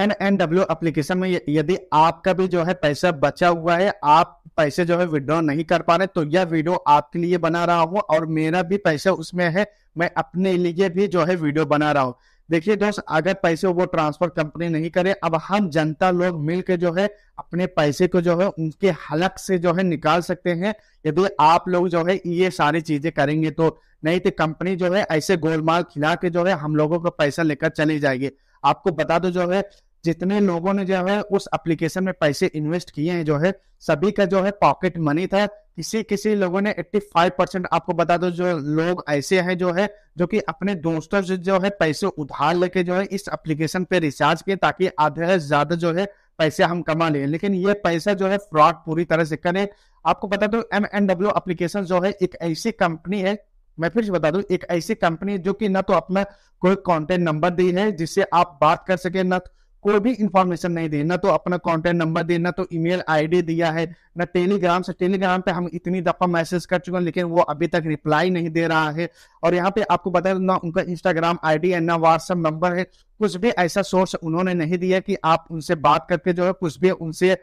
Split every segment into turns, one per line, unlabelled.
N N W application में यदि आपका भी जो है पैसा बचा हुआ है आप पैसे जो है विड्रॉ नहीं कर पा रहे तो यह वीडियो आपके लिए बना रहा हूँ और मेरा भी पैसा उसमें है मैं अपने लिए भी जो है वीडियो बना रहा हूँ देखिए दोस्त अगर पैसे वो ट्रांसफर कंपनी नहीं करे अब हम जनता लोग मिलकर जो है अपने पैसे को जो है उनके हलक से जो है निकाल सकते हैं यदि आप लोग जो है ये सारी चीजें करेंगे तो नहीं तो कंपनी जो है ऐसे गोलमाल खिला के जो है हम लोगों को पैसा लेकर चली जाएगी आपको बता दो जो है जितने लोगों ने जो है उस एप्लीकेशन में पैसे इन्वेस्ट किए हैं जो है सभी का जो है पॉकेट मनी था किसी किसी लोगों ने 85 परसेंट आपको बता दो जो लोग ऐसे हैं जो है जो कि अपने दोस्तों से जो है पैसे उधार लेके जो है इस एप्लीकेशन पे रिचार्ज किए ताकि आधे से ज्यादा जो है पैसे हम कमा लें लेकिन ये पैसा जो है फ्रॉड पूरी तरह से करें आपको बता दो एम एन डब्ल्यू एप्लीकेशन जो है एक ऐसी कंपनी है मैं फिर से बता दू एक ऐसी कंपनी जो कि ना तो अपना कोई कॉन्टेक्ट नंबर दी है जिससे आप बात कर सके ना कोई भी इंफॉर्मेशन नहीं दी ना तो अपना कॉन्टेक्ट नंबर दे ना तो ईमेल आईडी दिया है ना टेलीग्राम से टेलीग्राम पे हम इतनी दफा मैसेज कर चुके हैं लेकिन वो अभी तक रिप्लाई नहीं दे रहा है और यहाँ पे आपको बता ना उनका इंस्टाग्राम आईडी है ना व्हाट्सएप नंबर है कुछ भी ऐसा सोर्स उन्होंने नहीं दिया कि आप उनसे बात करके जो है कुछ भी उनसे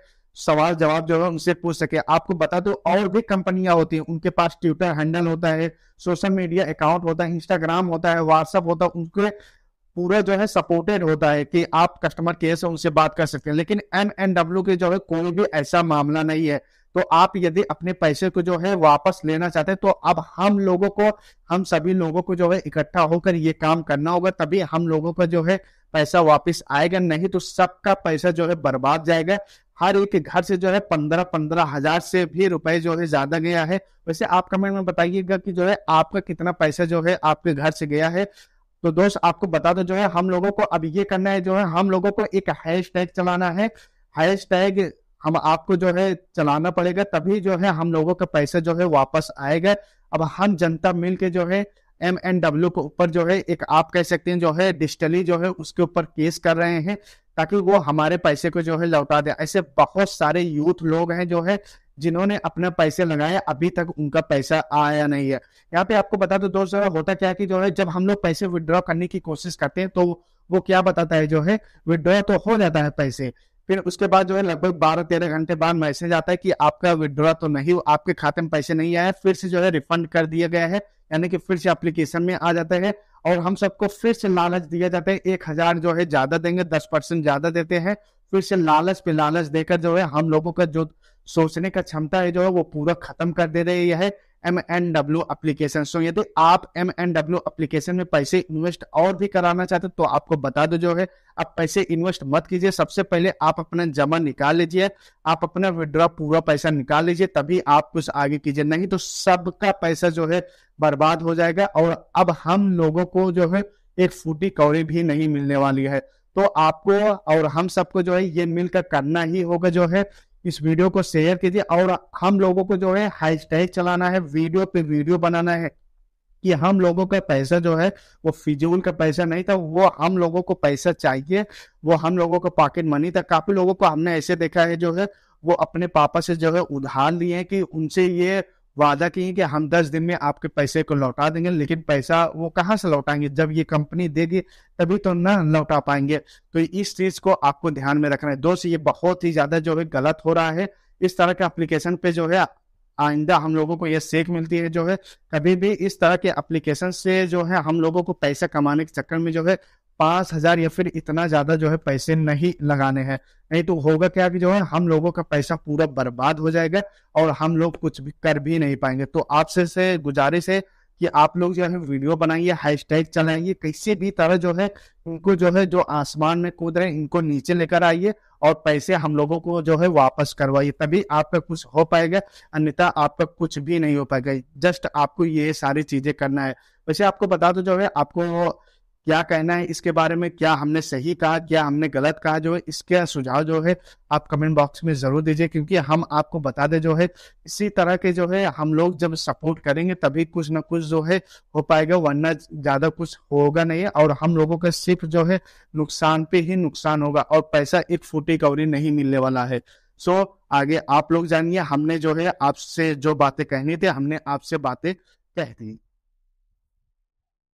सवाल जवाब जो है उनसे पूछ सके आपको बता दो और भी कंपनियां होती हैं उनके पास ट्विटर हैंडल होता है सोशल मीडिया अकाउंट होता है इंस्टाग्राम होता है व्हाट्सअप होता है उनके पूरा जो है सपोर्टेड होता है कि आप कस्टमर केयर से उनसे बात कर सकते हैं लेकिन एम एन डब्ल्यू के जो है कोई भी ऐसा मामला नहीं है तो आप यदि अपने पैसे को जो है वापस लेना चाहते हैं तो अब हम लोगों को हम सभी लोगों को जो है इकट्ठा होकर ये काम करना होगा तभी हम लोगों का जो है पैसा वापस आएगा नहीं तो सबका पैसा जो है बर्बाद जाएगा हर एक घर से जो है पंद्रह पंद्रह हजार से भी रुपए जो है ज्यादा गया है वैसे आप कमेंट में बताइएगा कि जो है आपका कितना पैसा जो है आपके घर से गया है तो दोस्त आपको बता दो जो है हम लोगों को अब ये करना है जो है हम लोगों को एक हैश टैग चलाना है हैश टैग हम आपको जो है चलाना पड़ेगा तभी जो है हम लोगों का पैसा जो है वापस आएगा अब हम जनता मिल के जो है एम एन डब्ल्यू के ऊपर जो है एक आप कह सकते हैं जो है डिजिटली जो है उसके ऊपर केस कर रहे हैं ताकि वो हमारे पैसे को जो है लौटा दे ऐसे बहुत सारे यूथ लोग हैं जो है जिन्होंने अपना पैसे लगाया अभी तक उनका पैसा आया नहीं है यहाँ पे आपको बता दो दोस्तों होता क्या है कि जो है जब हम लोग पैसे विदड्रॉ करने की कोशिश करते हैं तो वो क्या बताता है जो है विदड्रॉ तो हो जाता है पैसे फिर उसके बाद जो है लगभग बारह तेरह घंटे बाद मैसेज आता है कि आपका विदड्रॉ तो नहीं हो आपके खाते में पैसे नहीं आया फिर से जो है रिफंड कर दिया गया है यानी कि फिर से एप्लीकेशन में आ जाता है और हम सबको फिर से लालच दिया जाता है एक हजार जो है ज्यादा देंगे दस परसेंट ज्यादा देते हैं फिर से लालच पे लालच देकर जो है हम लोगों का जो सोचने का क्षमता है जो है वो पूरा खत्म कर दे रही है M N W application so यदि आप एम एन डब्ल्यू अप्लीकेशन में पैसे इन्वेस्ट और भी कराना चाहते तो आपको बता दो जो है आप पैसे इन्वेस्ट मत कीजिए सबसे पहले आप अपना जमा निकाल लीजिए आप अपना विड्रॉ पूरा पैसा निकाल लीजिए तभी आप कुछ आगे कीजिए नहीं तो सबका पैसा जो है बर्बाद हो जाएगा और अब हम लोगों को जो है एक फूटी कौड़ी भी नहीं मिलने वाली है तो आपको और हम सबको जो है ये मिलकर करना ही होगा जो है इस वीडियो को शेयर कीजिए और हम लोगों को जो है हैशटैग चलाना है वीडियो पे वीडियो बनाना है कि हम लोगों का पैसा जो है वो फिजूल का पैसा नहीं था वो हम लोगों को पैसा चाहिए वो हम लोगों का पॉकेट मनी था काफी लोगों को हमने ऐसे देखा है जो है वो अपने पापा से जो है उधार लिए हैं कि उनसे ये वादा किए कि हम दस दिन में आपके पैसे को लौटा देंगे लेकिन पैसा वो कहाँ से लौटाएंगे जब ये कंपनी देगी तभी तो ना लौटा पाएंगे तो इस चीज को आपको ध्यान में रखना है दोस्त ये बहुत ही ज्यादा जो है गलत हो रहा है इस तरह के एप्लीकेशन पे जो है आइंदा हम लोगों को यह सीख मिलती है जो है कभी भी इस तरह के एप्लीकेशन से जो है हम लोगों को पैसा कमाने के चक्कर में जो है पांच हजार या फिर इतना ज्यादा जो है पैसे नहीं लगाने हैं नहीं तो होगा क्या कि जो है हम लोगों का पैसा पूरा बर्बाद हो जाएगा और हम लोग कुछ भी कर भी नहीं पाएंगे तो आपसे से गुजारिश है कि आप लोग जो है वीडियो बनाइए हैश टैग चलाइए किसी भी तरह जो है इनको जो है जो आसमान में कूद रहे हैं इनको नीचे लेकर आइए और पैसे हम लोगों को जो है वापस करवाइए तभी आपका कुछ हो पाएगा अन्यथा आपका कुछ भी नहीं हो पाएगा जस्ट आपको ये सारी चीजें करना है वैसे आपको बता दो जो है आपको क्या कहना है इसके बारे में क्या हमने सही कहा क्या हमने गलत कहा जो है इसके सुझाव जो है आप कमेंट बॉक्स में जरूर दीजिए क्योंकि हम आपको बता दें जो है इसी तरह के जो है हम लोग जब सपोर्ट करेंगे तभी कुछ ना कुछ जो है हो पाएगा वरना ज्यादा कुछ होगा नहीं और हम लोगों का सिर्फ जो है नुकसान पे ही नुकसान होगा और पैसा एक फूटी कवरी नहीं मिलने वाला है सो so, आगे आप लोग जानिए हमने जो है आपसे जो बातें कहनी थी हमने आपसे बातें कह दी